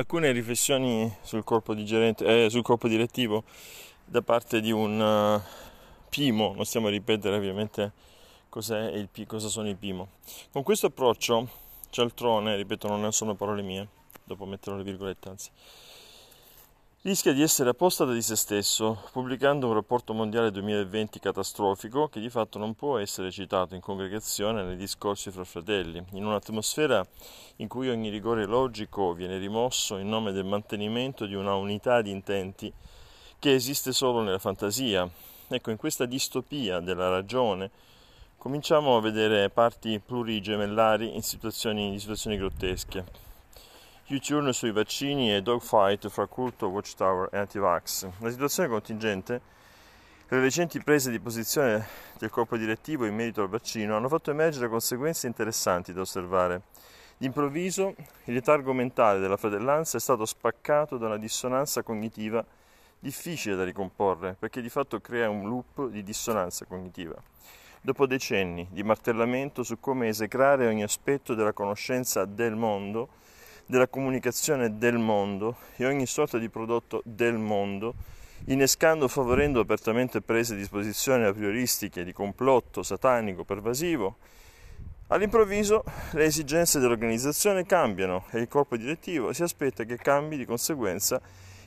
alcune riflessioni sul corpo, eh, sul corpo direttivo da parte di un uh, Pimo, non stiamo a ripetere ovviamente il, cosa sono i Pimo. Con questo approccio, cialtrone, ripeto non sono parole mie, dopo metterò le virgolette anzi, rischia di essere apostata di se stesso, pubblicando un rapporto mondiale 2020 catastrofico che di fatto non può essere citato in congregazione nei discorsi fra fratelli, in un'atmosfera in cui ogni rigore logico viene rimosso in nome del mantenimento di una unità di intenti che esiste solo nella fantasia. Ecco, in questa distopia della ragione cominciamo a vedere parti plurigemellari in situazioni, in situazioni grottesche. Q-Turn sui vaccini e dogfight fra culto, watchtower e anti-vax. La situazione contingente le recenti prese di posizione del corpo direttivo in merito al vaccino hanno fatto emergere conseguenze interessanti da osservare. D'improvviso il letargo mentale della fratellanza è stato spaccato da una dissonanza cognitiva difficile da ricomporre, perché di fatto crea un loop di dissonanza cognitiva. Dopo decenni di martellamento su come esecrare ogni aspetto della conoscenza del mondo, della comunicazione del mondo e ogni sorta di prodotto del mondo, innescando o favorendo apertamente prese di posizione aprioristiche di complotto satanico pervasivo, all'improvviso le esigenze dell'organizzazione cambiano e il corpo direttivo si aspetta che cambi di conseguenza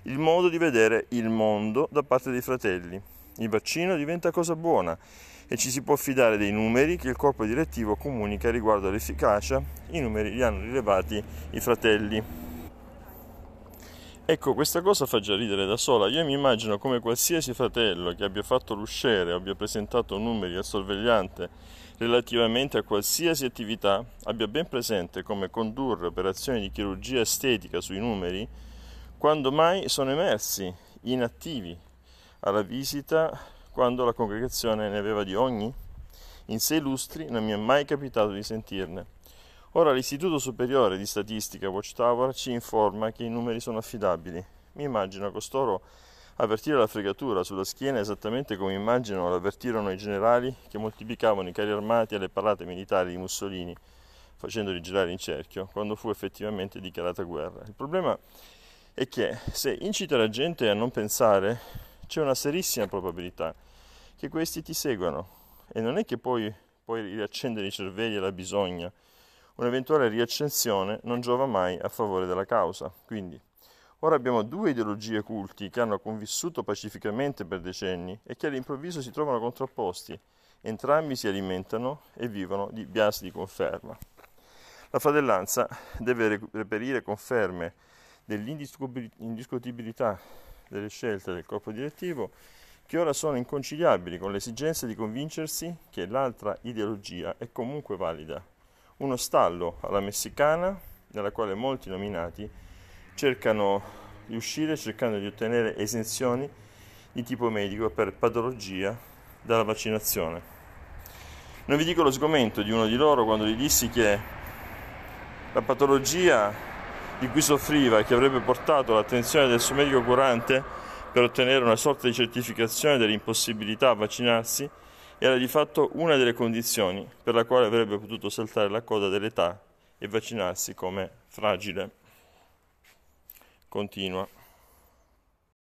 il modo di vedere il mondo da parte dei fratelli. Il vaccino diventa cosa buona e ci si può fidare dei numeri che il corpo direttivo comunica riguardo all'efficacia, i numeri li hanno rilevati i fratelli. Ecco, questa cosa fa già ridere da sola. Io mi immagino come qualsiasi fratello che abbia fatto l'usciere abbia presentato numeri al sorvegliante relativamente a qualsiasi attività abbia ben presente come condurre operazioni di chirurgia estetica sui numeri quando mai sono emersi inattivi alla visita quando la congregazione ne aveva di ogni? In sei lustri non mi è mai capitato di sentirne. Ora l'Istituto Superiore di Statistica Watchtower ci informa che i numeri sono affidabili. Mi immagino costoro avvertire la fregatura sulla schiena esattamente come immagino l'avvertirono i generali che moltiplicavano i carri armati alle parate militari di Mussolini, facendoli girare in cerchio, quando fu effettivamente dichiarata guerra. Il problema è che se incita la gente a non pensare c'è una serissima probabilità che questi ti seguano. E non è che poi puoi riaccendere i cervelli alla bisogna. Un'eventuale riaccensione non giova mai a favore della causa. Quindi, ora abbiamo due ideologie culti che hanno convissuto pacificamente per decenni e che all'improvviso si trovano contrapposti. Entrambi si alimentano e vivono di bias di conferma. La fratellanza deve reperire conferme dell'indiscutibilità delle scelte del corpo direttivo che ora sono inconciliabili con l'esigenza di convincersi che l'altra ideologia è comunque valida. Uno stallo alla messicana nella quale molti nominati cercano di uscire cercando di ottenere esenzioni di tipo medico per patologia dalla vaccinazione. Non vi dico lo sgomento di uno di loro quando gli dissi che la patologia di cui soffriva e che avrebbe portato l'attenzione del suo medico curante per ottenere una sorta di certificazione dell'impossibilità a vaccinarsi, era di fatto una delle condizioni per la quale avrebbe potuto saltare la coda dell'età e vaccinarsi come fragile. Continua.